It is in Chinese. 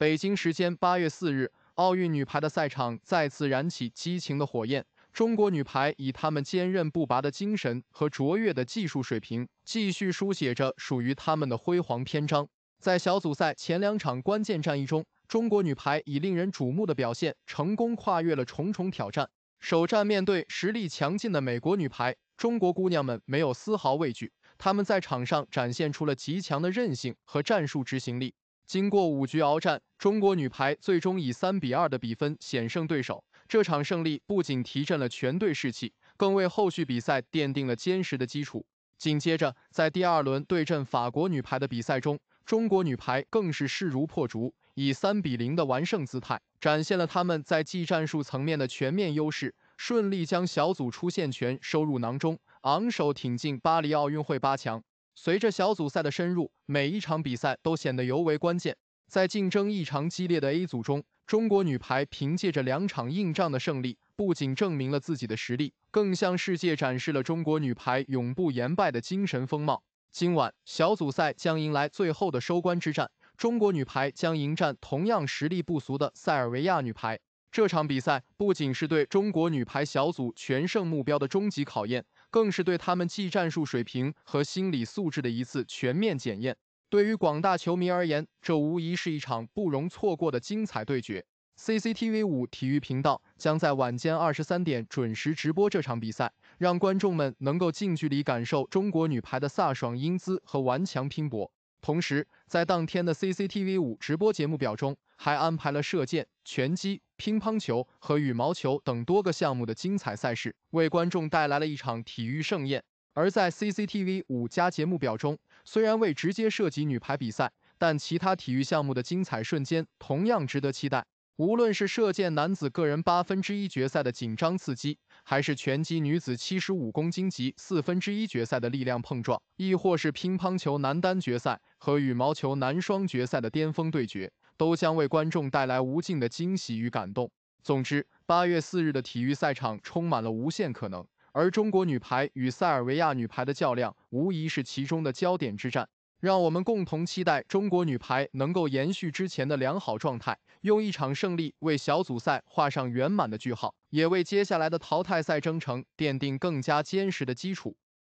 北京时间八月四日，奥运女排的赛场再次燃起激情的火焰。中国女排以她们坚韧不拔的精神和卓越的技术水平，继续书写着属于他们的辉煌篇章。在小组赛前两场关键战役中，中国女排以令人瞩目的表现，成功跨越了重重挑战。首战面对实力强劲的美国女排，中国姑娘们没有丝毫畏惧，她们在场上展现出了极强的韧性和战术执行力。经过五局鏖战，中国女排最终以三比二的比分险胜对手。这场胜利不仅提振了全队士气，更为后续比赛奠定了坚实的基础。紧接着，在第二轮对阵法国女排的比赛中，中国女排更是势如破竹，以三比零的完胜姿态展现了他们在技战术层面的全面优势，顺利将小组出线权收入囊中，昂首挺进巴黎奥运会八强。随着小组赛的深入，每一场比赛都显得尤为关键。在竞争异常激烈的 A 组中，中国女排凭借着两场硬仗的胜利，不仅证明了自己的实力，更向世界展示了中国女排永不言败的精神风貌。今晚，小组赛将迎来最后的收官之战，中国女排将迎战同样实力不俗的塞尔维亚女排。这场比赛不仅是对中国女排小组全胜目标的终极考验。更是对他们技战术水平和心理素质的一次全面检验。对于广大球迷而言，这无疑是一场不容错过的精彩对决。CCTV 五体育频道将在晚间二十三点准时直播这场比赛，让观众们能够近距离感受中国女排的飒爽英姿和顽强拼搏。同时，在当天的 CCTV 五直播节目表中，还安排了射箭、拳击、乒乓球和羽毛球等多个项目的精彩赛事，为观众带来了一场体育盛宴。而在 CCTV 五加节目表中，虽然未直接涉及女排比赛，但其他体育项目的精彩瞬间同样值得期待。无论是射箭男子个人八分之一决赛的紧张刺激，还是拳击女子七十五公斤级四分之一决赛的力量碰撞，亦或是乒乓球男单决赛和羽毛球男双决赛的巅峰对决，都将为观众带来无尽的惊喜与感动。总之，八月四日的体育赛场充满了无限可能，而中国女排与塞尔维亚女排的较量无疑是其中的焦点之战。让我们共同期待中国女排能够延续之前的良好状态，用一场胜利为小组赛画上圆满的句号，也为接下来的淘汰赛征程奠定更加坚实的基础。